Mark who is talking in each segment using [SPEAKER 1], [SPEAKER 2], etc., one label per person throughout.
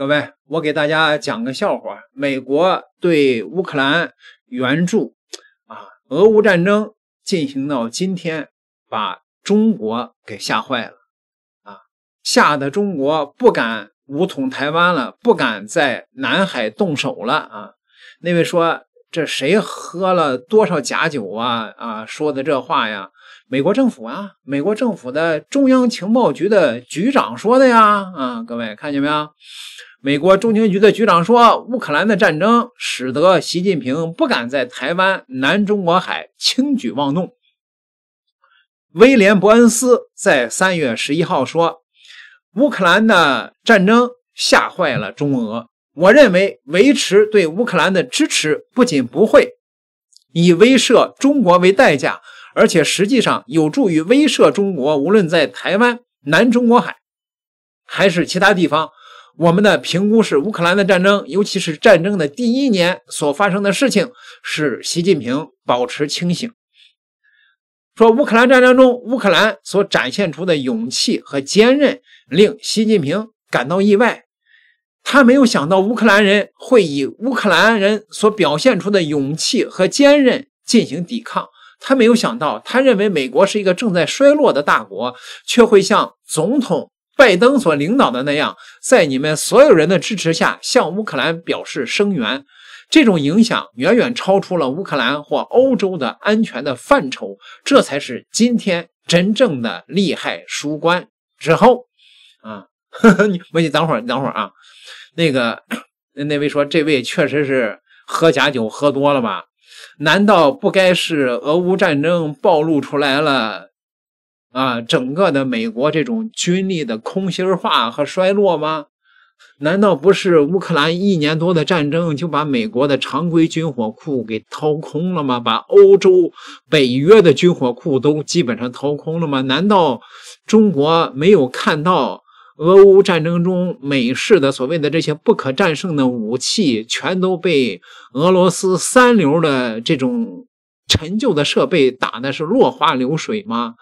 [SPEAKER 1] 各位，我给大家讲个笑话。美国对乌克兰援助，啊，俄乌战争进行到今天，把中国给吓坏了，啊，吓得中国不敢武统台湾了，不敢在南海动手了，啊。那位说这谁喝了多少假酒啊？啊，说的这话呀，美国政府啊，美国政府的中央情报局的局长说的呀，啊，各位看见没有？美国中情局的局长说，乌克兰的战争使得习近平不敢在台湾、南中国海轻举妄动。威廉·伯恩斯在三月十一号说，乌克兰的战争吓坏了中俄。我认为，维持对乌克兰的支持不仅不会以威慑中国为代价，而且实际上有助于威慑中国，无论在台湾、南中国海，还是其他地方。我们的评估是，乌克兰的战争，尤其是战争的第一年所发生的事情，使习近平保持清醒。说乌克兰战争中，乌克兰所展现出的勇气和坚韧令习近平感到意外。他没有想到乌克兰人会以乌克兰人所表现出的勇气和坚韧进行抵抗。他没有想到，他认为美国是一个正在衰落的大国，却会向总统。拜登所领导的那样，在你们所有人的支持下，向乌克兰表示声援，这种影响远远超出了乌克兰或欧洲的安全的范畴，这才是今天真正的利害输关之后啊！呵 你等会儿，等会儿啊，那个那位说，这位确实是喝假酒喝多了吧？难道不该是俄乌战争暴露出来了？啊，整个的美国这种军力的空心化和衰落吗？难道不是乌克兰一年多的战争就把美国的常规军火库给掏空了吗？把欧洲北约的军火库都基本上掏空了吗？难道中国没有看到俄乌战争中美式的所谓的这些不可战胜的武器全都被俄罗斯三流的这种？陈旧的设备打的是落花流水吗？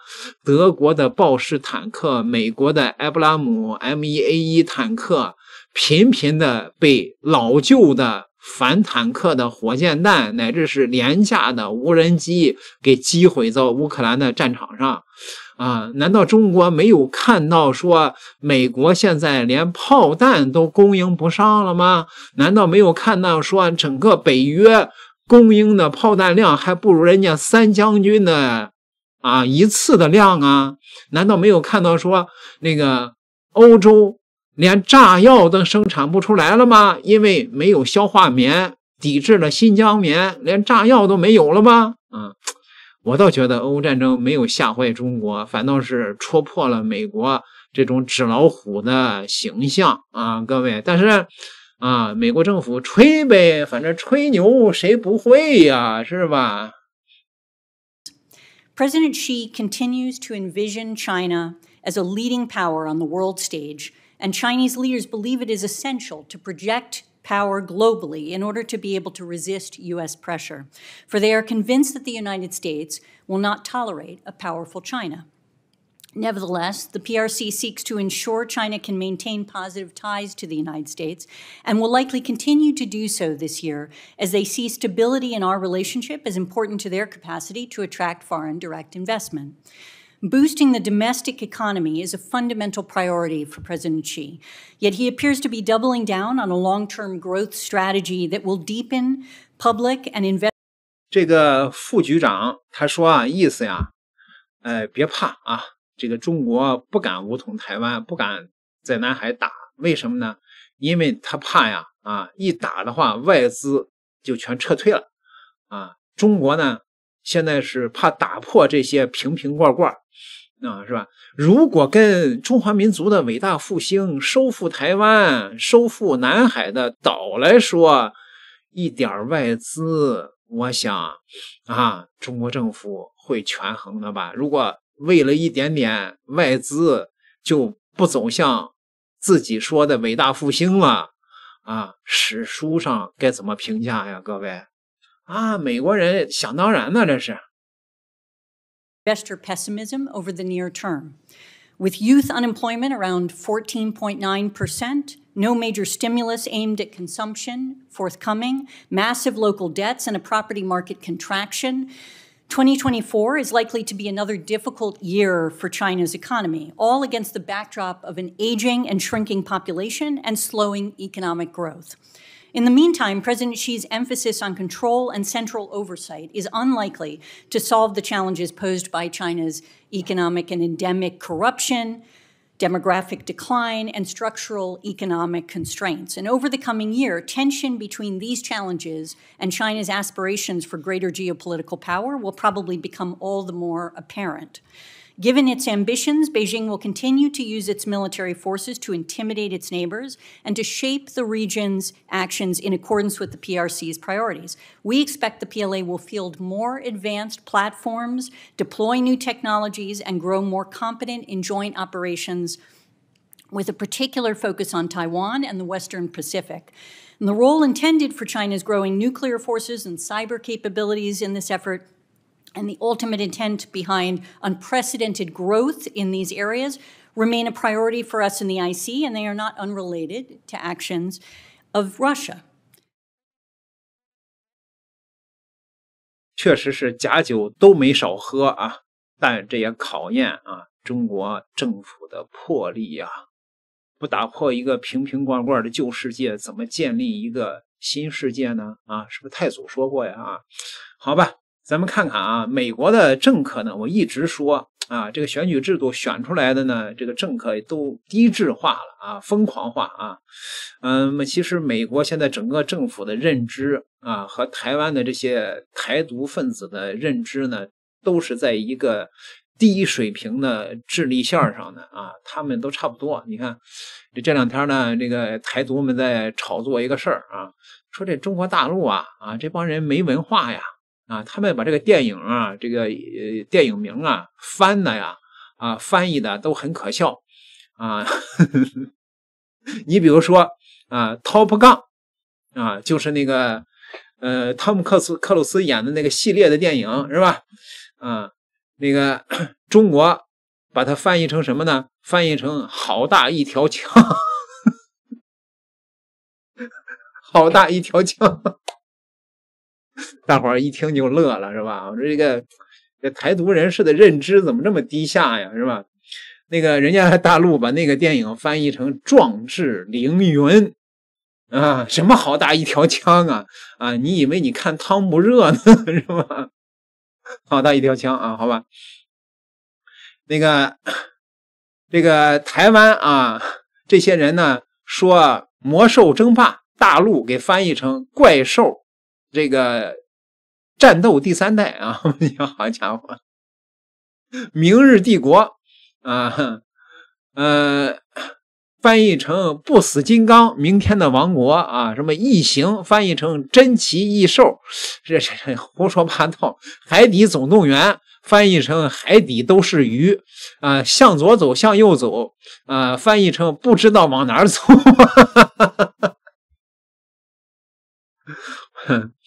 [SPEAKER 1] 德国的豹式坦克、美国的埃布拉姆 M1A1 坦克频频的被老旧的反坦克的火箭弹，乃至是廉价的无人机给击毁在乌克兰的战场上。啊，难道中国没有看到说美国现在连炮弹都供应不上了吗？难道没有看到说整个北约？供应的炮弹量还不如人家三将军的啊一次的量啊？难道没有看到说那个欧洲连炸药都生产不出来了吗？因为没有硝化棉，抵制了新疆棉，连炸药都没有了吗？啊，我倒觉得欧战争没有吓坏中国，反倒是戳破了美国这种纸老虎的形象啊，各位。但是。啊，美国政府吹呗，反正吹牛谁不会呀，是吧
[SPEAKER 2] ？President Xi continues to envision China as a leading power on the world stage, and Chinese leaders believe it is essential to project power globally in order to be able to resist U.S. pressure, for they are convinced that the United States will not tolerate a powerful China. Nevertheless, the PRC seeks to ensure China can maintain positive ties to the United States and will likely continue to do so this year as they see stability in our relationship as important to their capacity to attract foreign direct investment. Boosting the domestic economy is a fundamental priority for President Xi, yet he appears to be doubling down on a long term growth strategy that will deepen public and investment.
[SPEAKER 1] 这个中国不敢武统台湾，不敢在南海打，为什么呢？因为他怕呀，啊，一打的话，外资就全撤退了，啊，中国呢，现在是怕打破这些瓶瓶罐罐，啊，是吧？如果跟中华民族的伟大复兴、收复台湾、收复南海的岛来说，一点外资，我想，啊，中国政府会权衡的吧？如果。为了一点点外资，就不走向自己说的伟大复兴了，啊，史书上该怎么评价呀？各位，啊，美国人想当然呢，这是。
[SPEAKER 2] Bester pessimism over the near term, with youth unemployment around 14.9 percent, no major stimulus aimed at consumption forthcoming, massive local debts, and a property market contraction. 2024 is likely to be another difficult year for China's economy, all against the backdrop of an aging and shrinking population and slowing economic growth. In the meantime, President Xi's emphasis on control and central oversight is unlikely to solve the challenges posed by China's economic and endemic corruption, demographic decline, and structural economic constraints. And over the coming year, tension between these challenges and China's aspirations for greater geopolitical power will probably become all the more apparent. Given its ambitions, Beijing will continue to use its military forces to intimidate its neighbors and to shape the region's actions in accordance with the PRC's priorities. We expect the PLA will field more advanced platforms, deploy new technologies, and grow more competent in joint operations with a particular focus on Taiwan and the Western Pacific. And the role intended for China's growing nuclear forces and cyber capabilities in this effort and the ultimate intent behind unprecedented growth in these areas remain a priority for us in the IC, and they are not unrelated to actions of Russia.
[SPEAKER 1] 确实是假酒都没少喝啊，但这也考验啊中国政府的魄力呀、啊。不打破一个瓶瓶罐罐的旧世界，怎么建立一个新世界呢？啊，是不是太祖说过呀？啊，好吧，咱们看看啊，美国的政客呢，我一直说啊，这个选举制度选出来的呢，这个政客都低智化了啊，疯狂化啊，嗯，那么其实美国现在整个政府的认知啊，和台湾的这些台独分子的认知呢，都是在一个低水平的智力线上的啊，他们都差不多。你看，这这两天呢，这个台独们在炒作一个事儿啊，说这中国大陆啊啊，这帮人没文化呀。啊，他们把这个电影啊，这个呃电影名啊翻的呀，啊翻译的都很可笑啊。你比如说啊，Top 杠啊，就是那个呃汤姆克斯克鲁斯演的那个系列的电影是吧？啊，那个中国把它翻译成什么呢？翻译成好大一条枪，好大一条枪。大伙一听就乐了，是吧？我说这个，这台独人士的认知怎么这么低下呀，是吧？那个人家大陆把那个电影翻译成《壮志凌云》，啊，什么好大一条枪啊啊！你以为你看《汤姆热》呢，是吧？好大一条枪啊，好吧。那个这个台湾啊，这些人呢说《魔兽争霸》，大陆给翻译成《怪兽》。这个战斗第三代啊，好家伙！明日帝国啊，嗯，翻译成不死金刚，明天的王国啊，什么异形翻译成珍奇异兽，这这这胡说八道。海底总动员翻译成海底都是鱼啊，向左走，向右走啊，翻译成不知道往哪走。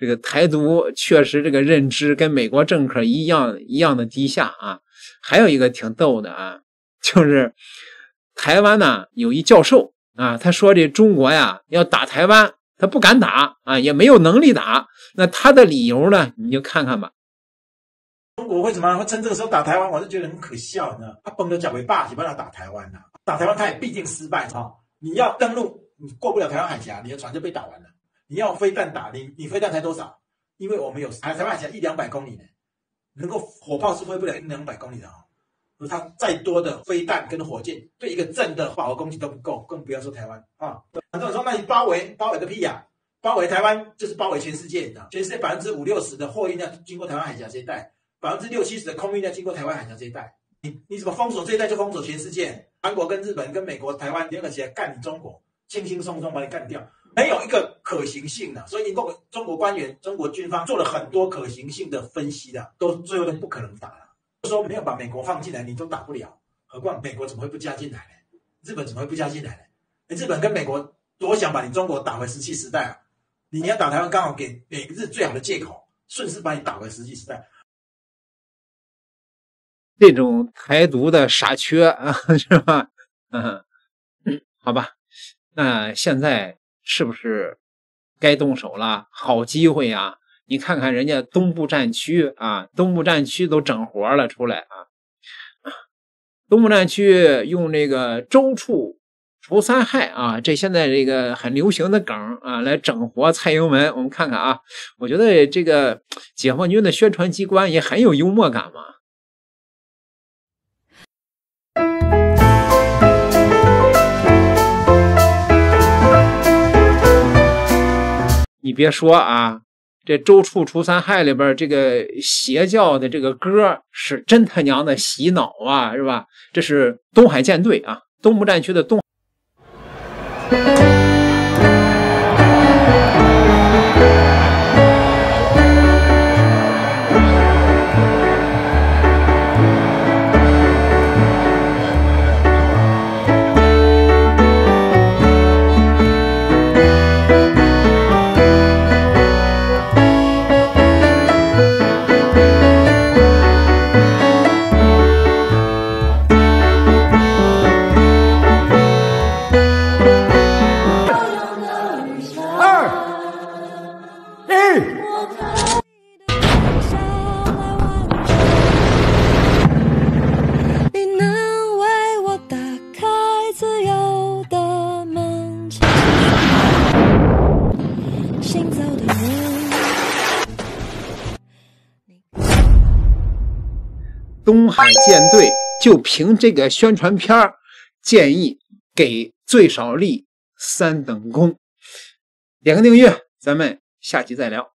[SPEAKER 1] 这个台独确实这个认知跟美国政客一样一样的低下啊！还有一个挺逗的啊，就是台湾呢有一教授啊，他说这中国呀要打台湾，他不敢打啊，也没有能力打。那他的理由呢，你就看看吧。中国为什么会趁这个时候打台湾？我是觉得很可笑呢。他绷着脚尾霸气，帮他打台湾呢？打台湾他也必定失败啊！你要登陆，你过不了台湾海峡，你的船就被打完了。你要飞弹打你，你飞弹才多少？因为我们有台台湾海峡一两百公里呢，能够火炮是飞不了一两百公里的啊。而他再多的飞弹跟火箭，对一个镇的饱和攻击都不够，更不要说台湾啊。很多人说那你包围包围个屁呀！包围台湾就是包围全世界，你知道？全世界百分之五六十的货运量经过台湾海峡这一带，百分之六七十的空运量经过台湾海峡这一带。你你怎么封锁这一带就封锁全世界？韩国跟日本跟美国、台湾联合起来干你中国，轻轻松松把你干掉。没有一个可行性的，所以你共中国官员、中国军方做了很多可行性的分析的，都最后都不可能打。了。说没有把美国放进来，你都打不了，何况美国怎么会不加进来？呢？日本怎么会不加进来？呢？日本跟美国多想把你中国打回石器时代啊！你要打台湾，刚好给美日最好的借口，顺势把你打回石器时代。这种台独的傻缺啊，是吧？嗯，好吧，那现在。是不是该动手了？好机会呀！你看看人家东部战区啊，东部战区都整活了出来啊，东部战区用这个“周处除三害”啊，这现在这个很流行的梗啊，来整活蔡英文。我们看看啊，我觉得这个解放军的宣传机关也很有幽默感嘛。你别说啊，这《周处除三害》里边这个邪教的这个歌是真他娘的洗脑啊，是吧？这是东海舰队啊，东部战区的东。海舰队就凭这个宣传片儿，建议给最少立三等功。点个订阅，咱们下期再聊。